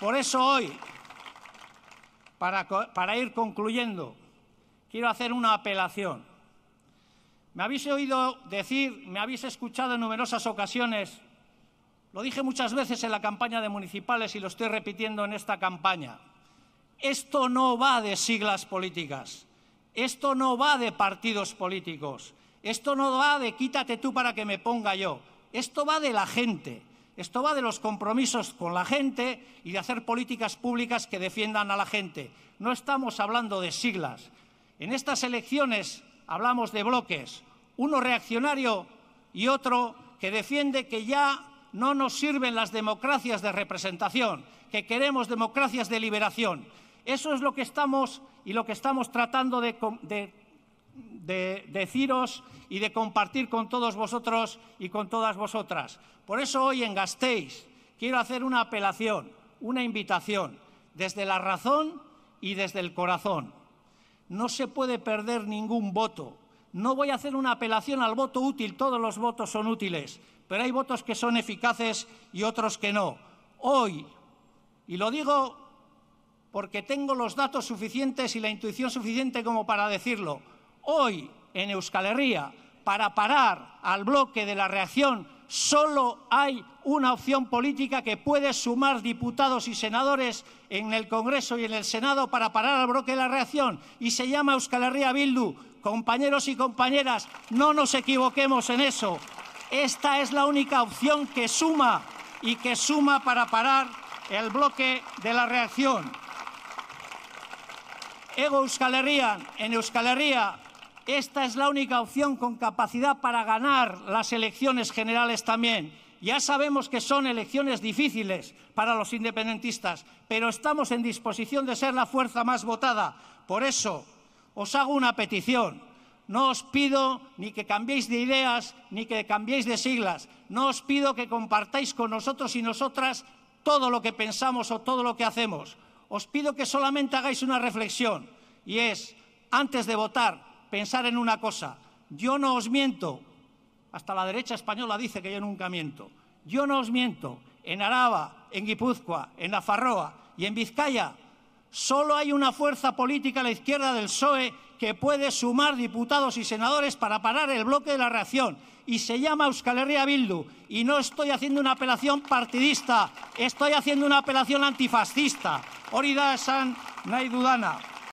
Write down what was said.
Por eso hoy, para, ir concluyendo, quiero hacer una apelación. Me habéis oído decir, me habéis escuchado en numerosas ocasiones, lo dije muchas veces en la campaña de municipales y lo estoy repitiendo en esta campaña, esto no va de siglas políticas, esto no va de partidos políticos, esto no va de quítate tú para que me ponga yo, esto va de la gente. Esto va de los compromisos con la gente y de hacer políticas públicas que defiendan a la gente. No estamos hablando de siglas. En estas elecciones hablamos de bloques, uno reaccionario y otro que defiende que ya no nos sirven las democracias de representación, que queremos democracias de liberación. Eso es lo que estamos y lo que estamos tratando de, de deciros y de compartir con todos vosotros y con todas vosotras. Por eso hoy en Gasteiz quiero hacer una apelación, una invitación, desde la razón y desde el corazón. No se puede perder ningún voto. No voy a hacer una apelación al voto útil, todos los votos son útiles, pero hay votos que son eficaces y otros que no. Hoy, y lo digo porque tengo los datos suficientes y la intuición suficiente como para decirlo hoy en Euskal Herria para parar al bloque de la reacción solo hay una opción política que puede sumar diputados y senadores en el Congreso y en el Senado para parar al bloque de la reacción y se llama Euskal Herria Bildu. Compañeros y compañeras, no nos equivoquemos en eso. Esta es la única opción que suma y que suma para parar el bloque de la reacción. Ego Euskal en Euskal Herria, esta es la única opción con capacidad para ganar las elecciones generales también. Ya sabemos que son elecciones difíciles para los independentistas, pero estamos en disposición de ser la fuerza más votada. Por eso, os hago una petición. No os pido ni que cambiéis de ideas ni que cambiéis de siglas. No os pido que compartáis con nosotros y nosotras todo lo que pensamos o todo lo que hacemos. Os pido que solamente hagáis una reflexión y es, antes de votar, pensar en una cosa. Yo no os miento. Hasta la derecha española dice que yo nunca miento. Yo no os miento. En Araba, en Guipúzcoa, en La Farroa y en Vizcaya solo hay una fuerza política a la izquierda del PSOE que puede sumar diputados y senadores para parar el bloque de la reacción y se llama Euskal Herria Bildu y no estoy haciendo una apelación partidista, estoy haciendo una apelación antifascista. orida San Naydudana.